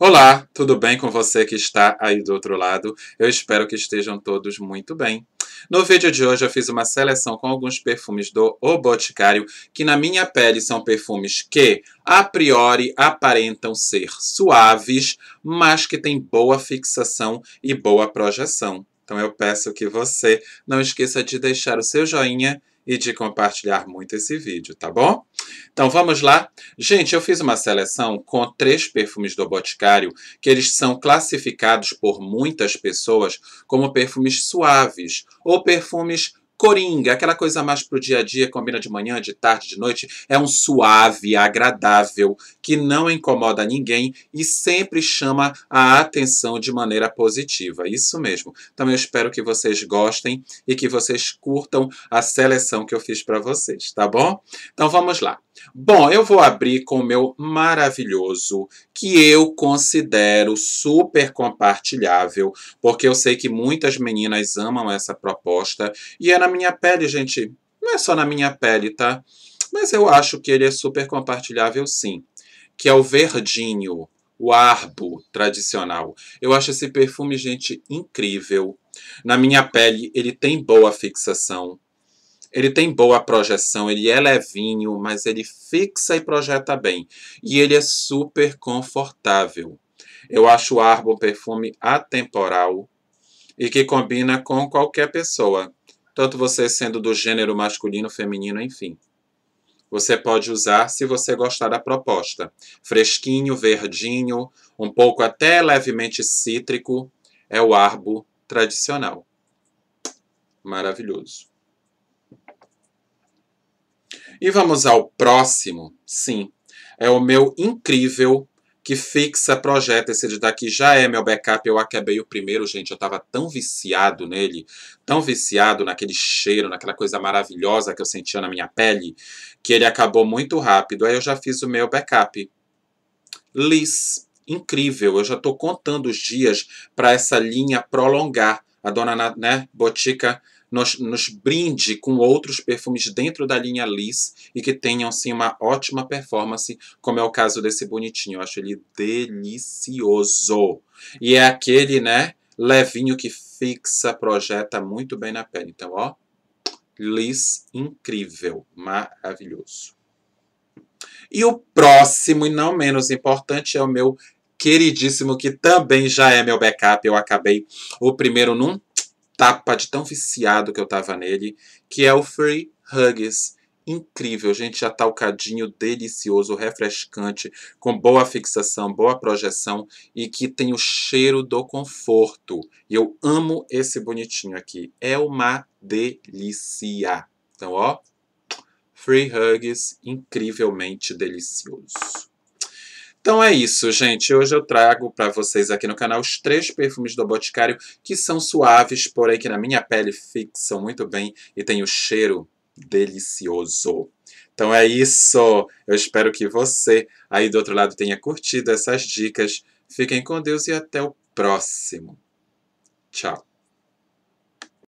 Olá, tudo bem com você que está aí do outro lado? Eu espero que estejam todos muito bem. No vídeo de hoje eu fiz uma seleção com alguns perfumes do O Boticário, que na minha pele são perfumes que, a priori, aparentam ser suaves, mas que têm boa fixação e boa projeção. Então eu peço que você não esqueça de deixar o seu joinha e de compartilhar muito esse vídeo, tá bom? Então vamos lá? Gente, eu fiz uma seleção com três perfumes do Boticário que eles são classificados por muitas pessoas como perfumes suaves ou perfumes coringa, aquela coisa mais para o dia a dia, combina de manhã, de tarde, de noite, é um suave, agradável, que não incomoda ninguém e sempre chama a atenção de maneira positiva. Isso mesmo. Então eu espero que vocês gostem e que vocês curtam a seleção que eu fiz para vocês, tá bom? Então vamos lá. Bom, eu vou abrir com o meu maravilhoso, que eu considero super compartilhável, porque eu sei que muitas meninas amam essa proposta e é na minha pele, gente. Não é só na minha pele, tá? Mas eu acho que ele é super compartilhável sim, que é o verdinho, o arbo tradicional. Eu acho esse perfume, gente, incrível. Na minha pele ele tem boa fixação. Ele tem boa projeção, ele é levinho, mas ele fixa e projeta bem. E ele é super confortável. Eu acho o Arbo perfume atemporal e que combina com qualquer pessoa, tanto você sendo do gênero masculino, feminino, enfim. Você pode usar se você gostar da proposta. Fresquinho, verdinho, um pouco até levemente cítrico, é o Arbo tradicional. Maravilhoso. E vamos ao próximo? Sim, é o meu incrível que fixa projeto. Esse daqui já é meu backup. Eu acabei o primeiro, gente. Eu estava tão viciado nele, tão viciado naquele cheiro, naquela coisa maravilhosa que eu sentia na minha pele, que ele acabou muito rápido. Aí eu já fiz o meu backup. Liz, incrível. Eu já estou contando os dias para essa linha prolongar. A dona né, Botica nos, nos brinde com outros perfumes dentro da linha Liz e que tenham sim uma ótima performance, como é o caso desse bonitinho. Eu acho ele delicioso. E é aquele, né, levinho que fixa, projeta muito bem na pele. Então, ó, Liz incrível, maravilhoso. E o próximo, e não menos importante, é o meu queridíssimo, que também já é meu backup. Eu acabei o primeiro num tapa de tão viciado que eu tava nele, que é o Free Hugs. Incrível, gente, talcadinho tá delicioso, refrescante, com boa fixação, boa projeção e que tem o cheiro do conforto. E eu amo esse bonitinho aqui. É uma delícia. Então, ó, Free Hugs, incrivelmente delicioso. Então é isso, gente. Hoje eu trago para vocês aqui no canal os três perfumes do Boticário que são suaves, porém que na minha pele fixam muito bem e tem o cheiro delicioso. Então é isso. Eu espero que você aí do outro lado tenha curtido essas dicas. Fiquem com Deus e até o próximo. Tchau.